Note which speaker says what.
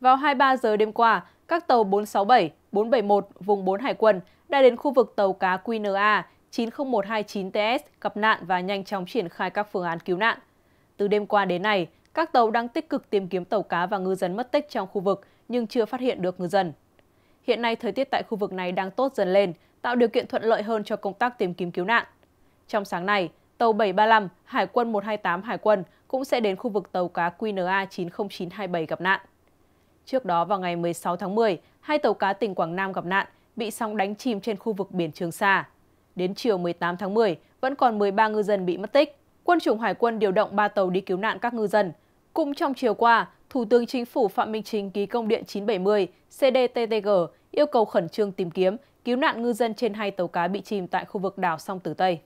Speaker 1: Vào 23 giờ đêm qua, các tàu 467, 471 vùng 4 Hải quân đã đến khu vực tàu cá QNA 90129TS gặp nạn và nhanh chóng triển khai các phương án cứu nạn. Từ đêm qua đến nay, các tàu đang tích cực tìm kiếm tàu cá và ngư dân mất tích trong khu vực nhưng chưa phát hiện được ngư dân. Hiện nay thời tiết tại khu vực này đang tốt dần lên, tạo điều kiện thuận lợi hơn cho công tác tìm kiếm cứu nạn. Trong sáng nay, tàu 735 Hải quân 128 Hải quân cũng sẽ đến khu vực tàu cá QNA 90927 gặp nạn. Trước đó vào ngày 16 tháng 10, hai tàu cá tỉnh Quảng Nam gặp nạn, bị sóng đánh chìm trên khu vực biển Trường Sa. Đến chiều 18 tháng 10, vẫn còn 13 ngư dân bị mất tích. Quân chủng Hải quân điều động 3 tàu đi cứu nạn các ngư dân. Cũng trong chiều qua, Thủ tướng Chính phủ Phạm Minh Chính ký công điện 970 CDTTG yêu cầu khẩn trương tìm kiếm, cứu nạn ngư dân trên hai tàu cá bị chìm tại khu vực đảo Song Tử Tây.